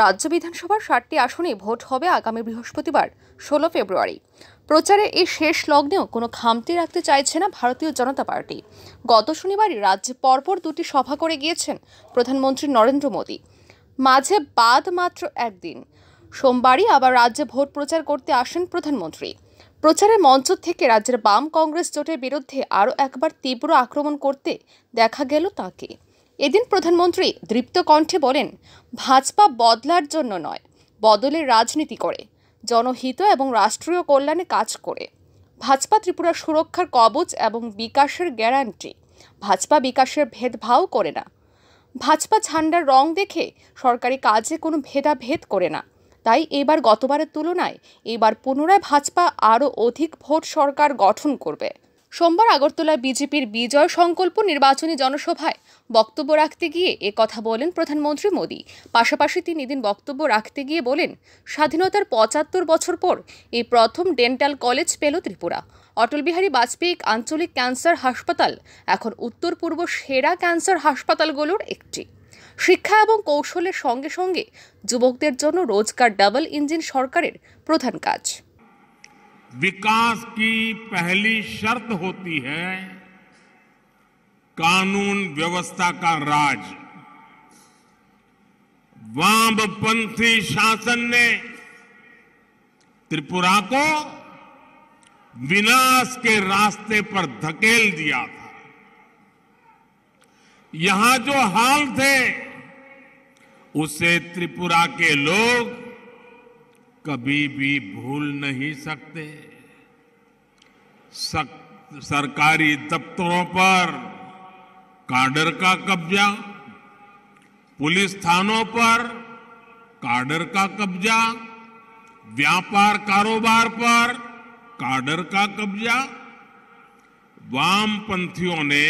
রাজ্য বিধানসভার ষাটটি আসনে ভোট হবে আগামী বৃহস্পতিবার ষোলো ফেব্রুয়ারি প্রচারে এই শেষ লগ্নেও কোনো খামতি রাখতে চাইছে না ভারতীয় জনতা পার্টি গত শনিবারই রাজ্যে পরপর দুটি সভা করে গিয়েছেন প্রধানমন্ত্রী নরেন্দ্র মোদী মাঝে বাদ মাত্র একদিন সোমবারই আবার রাজ্যে ভোট প্রচার করতে আসেন প্রধানমন্ত্রী প্রচারের মঞ্চ থেকে রাজ্যের বাম কংগ্রেস জোটের বিরুদ্ধে আরও একবার তীব্র আক্রমণ করতে দেখা গেল তাঁকে এদিন প্রধানমন্ত্রী দৃপ্ত কণ্ঠে বলেন ভাজপা বদলার জন্য নয় বদলের রাজনীতি করে জনহিত এবং রাষ্ট্রীয় কল্যাণে কাজ করে ভাজপা ত্রিপুরা সুরক্ষার কবচ এবং বিকাশের গ্যারান্টি ভাজপা বিকাশের ভেদভাও করে না ভাজপা ঝান্ডার রং দেখে সরকারি কাজে কোনো ভেদাভেদ করে না তাই এবার গতবারের তুলনায় এবার পুনরায় ভাজপা আরও অধিক ভোট সরকার গঠন করবে সোমবার আগরতলায় বিজেপির বিজয় সংকল্প নির্বাচনী জনসভায় বক্তব্য রাখতে গিয়ে এ কথা বলেন প্রধানমন্ত্রী মোদী পাশাপাশি তিনি এদিন বক্তব্য রাখতে গিয়ে বলেন স্বাধীনতার পঁচাত্তর বছর পর এই প্রথম ডেন্টাল কলেজ পেল ত্রিপুরা অটল বিহারী বাজপেয়ী আঞ্চলিক ক্যান্সার হাসপাতাল এখন উত্তর পূর্ব সেরা ক্যান্সার হাসপাতালগুলোর একটি শিক্ষা এবং কৌশলের সঙ্গে সঙ্গে যুবকদের জন্য রোজগার ডাবল ইঞ্জিন সরকারের প্রধান কাজ विकास की पहली शर्त होती है कानून व्यवस्था का राज वामपंथी शासन ने त्रिपुरा को विनाश के रास्ते पर धकेल दिया था यहां जो हाल थे उसे त्रिपुरा के लोग कभी भी भूल नहीं सकते सक, सरकारी दफ्तरों पर काडर का कब्जा पुलिस थानों पर काडर का कब्जा व्यापार कारोबार पर काडर का कब्जा वामपंथियों ने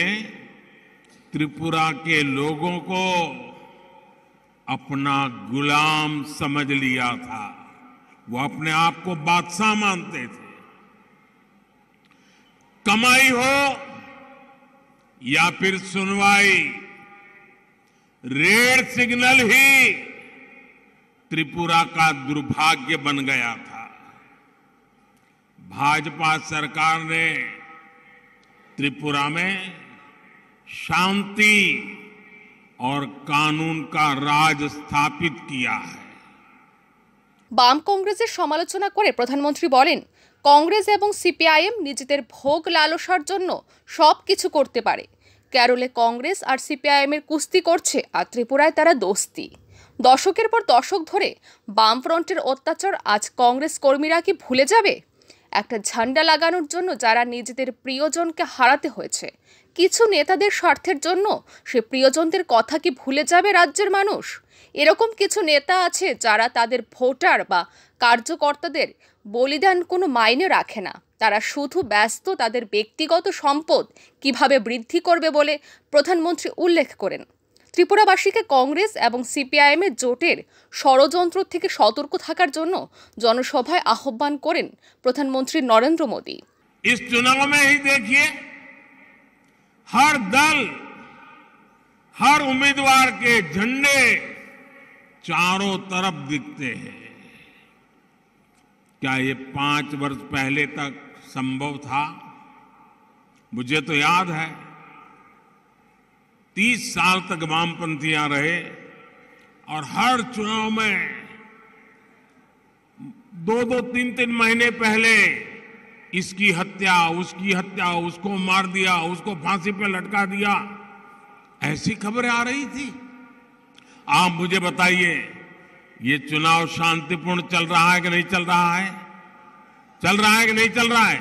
त्रिपुरा के लोगों को अपना गुलाम समझ लिया था वो अपने आप को बादशाह मानते थे कमाई हो या फिर सुनवाई रेड सिग्नल ही त्रिपुरा का दुर्भाग्य बन गया था भाजपा सरकार ने त्रिपुरा में शांति और कानून का राज स्थापित किया है বাম কংগ্রেসের সমালোচনা করে প্রধানমন্ত্রী বলেন কংগ্রেস এবং সিপিআইএম নিজেদের ভোগ লালসার জন্য সব কিছু করতে পারে কেরলে কংগ্রেস আর সিপিআইএমের কুস্তি করছে আর ত্রিপুরায় তারা দোস্তি দশকের পর দশক ধরে বামফ্রন্টের অত্যাচার আজ কংগ্রেস কর্মীরা কি ভুলে যাবে একটা ঝান্ডা লাগানোর জন্য যারা নিজেদের প্রিয়জনকে হারাতে হয়েছে কিছু নেতাদের স্বার্থের জন্য সে প্রিয়জনদের কথা কি ভুলে যাবে রাজ্যের মানুষ এরকম কিছু নেতা আছে যারা তাদের ভোটার বা কার্যকর্তাদের বলিদান কোনো মাইনে রাখে না তারা শুধু ব্যস্ত তাদের ব্যক্তিগত সম্পদ কিভাবে বৃদ্ধি করবে বলে প্রধানমন্ত্রী উল্লেখ করেন ত্রিপুরাবাসীকে কংগ্রেস এবং সিপিআইএমের জোটের ষড়যন্ত্র থেকে সতর্ক থাকার জন্য জনসভায় আহ্বান করেন প্রধানমন্ত্রী নরেন্দ্র মোদী इस चुनाव में ही देखिए हर दल हर उम्मीदवार के झंडे चारों तरफ दिखते हैं क्या ये पांच वर्ष पहले तक संभव था मुझे तो याद है तीस साल तक वामपंथियां रहे और हर चुनाव में दो दो तीन तीन महीने पहले इसकी हत्या उसकी हत्या उसको मार दिया उसको फांसी पर लटका दिया ऐसी खबरें आ रही थी आप मुझे बताइए ये चुनाव शांतिपूर्ण चल रहा है कि नहीं चल रहा है चल रहा है कि नहीं चल रहा है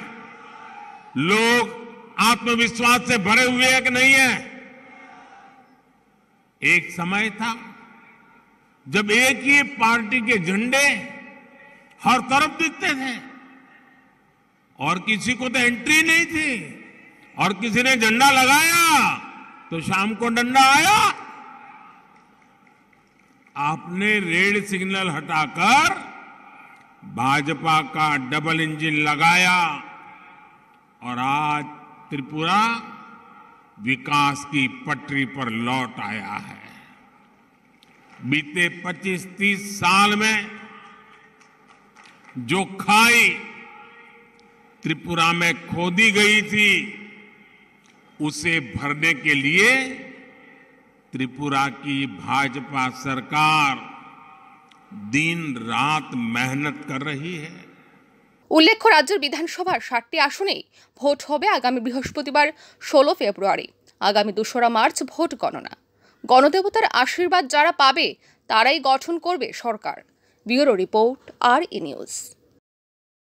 लोग आत्मविश्वास से भरे हुए हैं कि नहीं है एक समय था जब एक ही पार्टी के झंडे हर तरफ दिखते थे और किसी को तो एंट्री नहीं थी और किसी ने झंडा लगाया तो शाम को डंडा आया आपने रेड सिग्नल हटाकर भाजपा का डबल इंजन लगाया और आज त्रिपुरा विकास की पटरी पर लौट आया है बीते 25-30 साल में जो खाई त्रिपुरा में खोदी गई थी उसे भरने के लिए त्रिपुरा की भाजपा सरकार दिन रात मेहनत कर रही है উল্লেখ্য রাজ্যের বিধানসভার ষাটটি আসনেই ভোট হবে আগামী বৃহস্পতিবার ষোলো ফেব্রুয়ারি আগামী দোসরা মার্চ ভোট গণনা গণদেবতার আশীর্বাদ যারা পাবে তারাই গঠন করবে সরকার ব্যুরো রিপোর্ট আর ই নিউজ